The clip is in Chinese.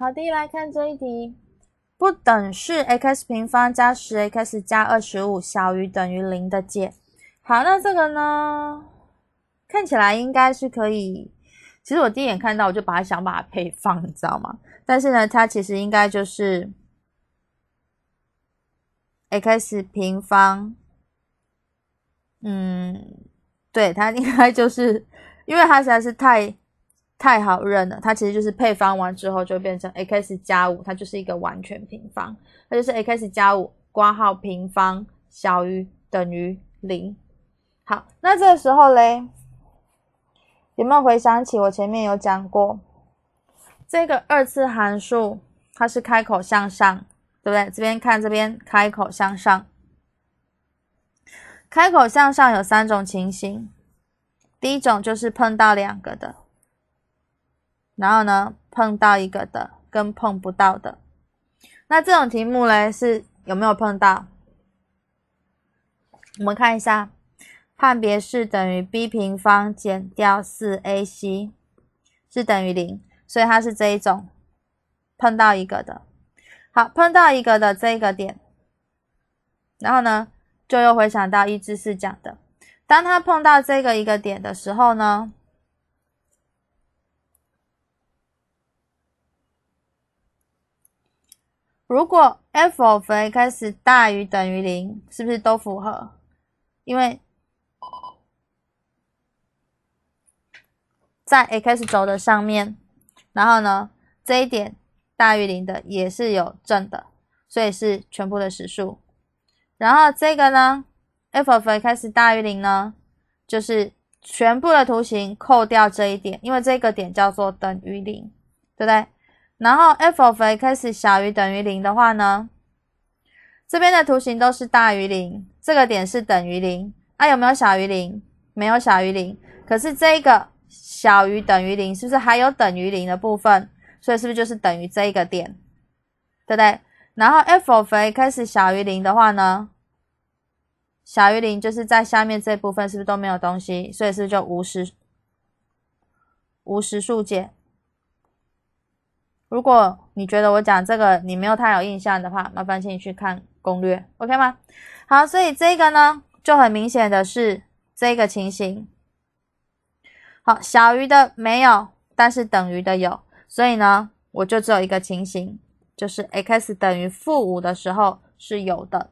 好的，来看这一题，不等式 x 平方加十 x 加二十五小于等于零的解。好，那这个呢？看起来应该是可以。其实我第一眼看到，我就把它想把它配方，你知道吗？但是呢，它其实应该就是 x 平方。嗯，对，它应该就是，因为它实在是太。太好认了，它其实就是配方完之后就变成 x 加五，它就是一个完全平方，那就是 x 加五括号平方小于等于零。好，那这时候嘞，有没有回想起我前面有讲过这个二次函数它是开口向上，对不对？这边看这边，开口向上，开口向上有三种情形，第一种就是碰到两个的。然后呢，碰到一个的跟碰不到的，那这种题目嘞是有没有碰到？我们看一下，判别式等于 b 平方减掉 4ac 是等于0，所以它是这一种碰到一个的。好，碰到一个的这个点，然后呢就又回想到一只是讲的，当它碰到这个一个点的时候呢。如果 f of x 大于等于零，是不是都符合？因为在 x 轴的上面，然后呢，这一点大于零的也是有正的，所以是全部的实数。然后这个呢，f of x 大于零呢，就是全部的图形扣掉这一点，因为这个点叫做等于零，对不对？然后 f of x 小于等于零的话呢，这边的图形都是大于零，这个点是等于零。啊，有没有小于零？没有小于零。可是这个小于等于零，是不是还有等于零的部分？所以是不是就是等于这一个点，对不对？然后 f of x 小于零的话呢，小于零就是在下面这部分是不是都没有东西？所以是不是就无实无实数解？如果你觉得我讲这个你没有太有印象的话，麻烦请你去看攻略，OK 吗？好，所以这个呢，就很明显的是这个情形。好，小于的没有，但是等于的有，所以呢，我就只有一个情形，就是 x 等于负五的时候是有的。